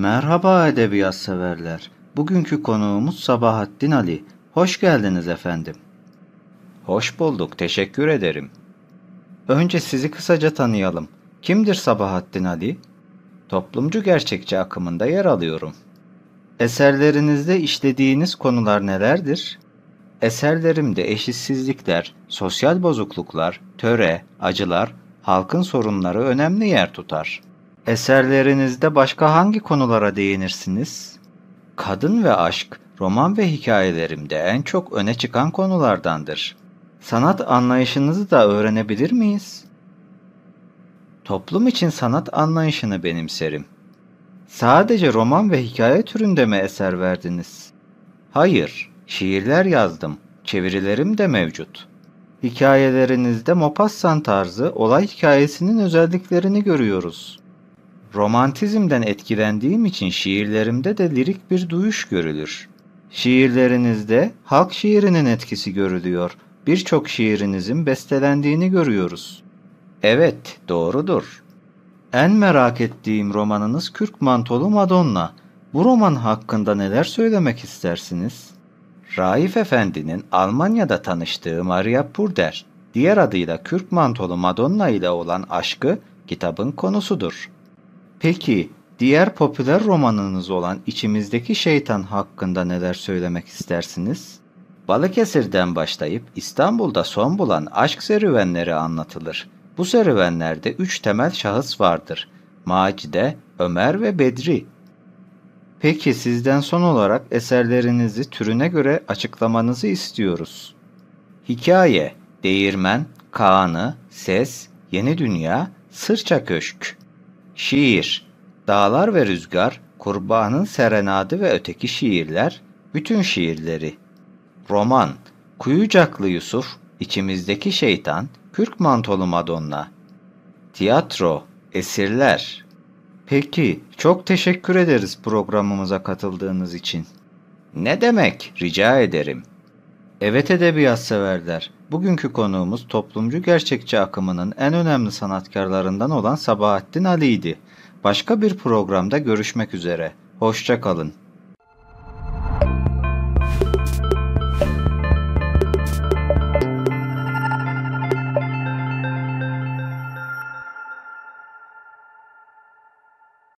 Merhaba edebiyat severler. Bugünkü konuğumuz Sabahattin Ali. Hoş geldiniz efendim. Hoş bulduk, teşekkür ederim. Önce sizi kısaca tanıyalım. Kimdir Sabahattin Ali? Toplumcu gerçekçi akımında yer alıyorum. Eserlerinizde işlediğiniz konular nelerdir? Eserlerimde eşitsizlikler, sosyal bozukluklar, töre, acılar, halkın sorunları önemli yer tutar.'' Eserlerinizde başka hangi konulara değinirsiniz? Kadın ve aşk, roman ve hikayelerimde en çok öne çıkan konulardandır. Sanat anlayışınızı da öğrenebilir miyiz? Toplum için sanat anlayışını benimserim. Sadece roman ve hikaye türünde mi eser verdiniz? Hayır, şiirler yazdım. Çevirilerim de mevcut. Hikayelerinizde Mopassan tarzı olay hikayesinin özelliklerini görüyoruz. Romantizmden etkilendiğim için şiirlerimde de lirik bir duyuş görülür. Şiirlerinizde halk şiirinin etkisi görülüyor. Birçok şiirinizin bestelendiğini görüyoruz. Evet, doğrudur. En merak ettiğim romanınız Kürk Mantolu Madonna. Bu roman hakkında neler söylemek istersiniz? Raif Efendi'nin Almanya'da tanıştığı Maria Purder, diğer adıyla Kürk Mantolu Madonna ile olan aşkı kitabın konusudur. Peki diğer popüler romanınız olan İçimizdeki Şeytan hakkında neler söylemek istersiniz? Balıkesir'den başlayıp İstanbul'da son bulan aşk serüvenleri anlatılır. Bu serüvenlerde üç temel şahıs vardır. Macide, Ömer ve Bedri. Peki sizden son olarak eserlerinizi türüne göre açıklamanızı istiyoruz. Hikaye, Değirmen, Kaan'ı, Ses, Yeni Dünya, Sırça Köşk. Şiir, Dağlar ve Rüzgar, Kurbanın Serenadı ve Öteki Şiirler, Bütün Şiirleri. Roman, Kuyucaklı Yusuf, İçimizdeki Şeytan, Kürk Mantolu Madonna. Tiyatro, Esirler. Peki, çok teşekkür ederiz programımıza katıldığınız için. Ne demek, rica ederim. Evet edebiyat severler. Bugünkü konuğumuz toplumcu gerçekçi akımının en önemli sanatkarlarından olan Sabahattin Ali idi. Başka bir programda görüşmek üzere. Hoşça kalın.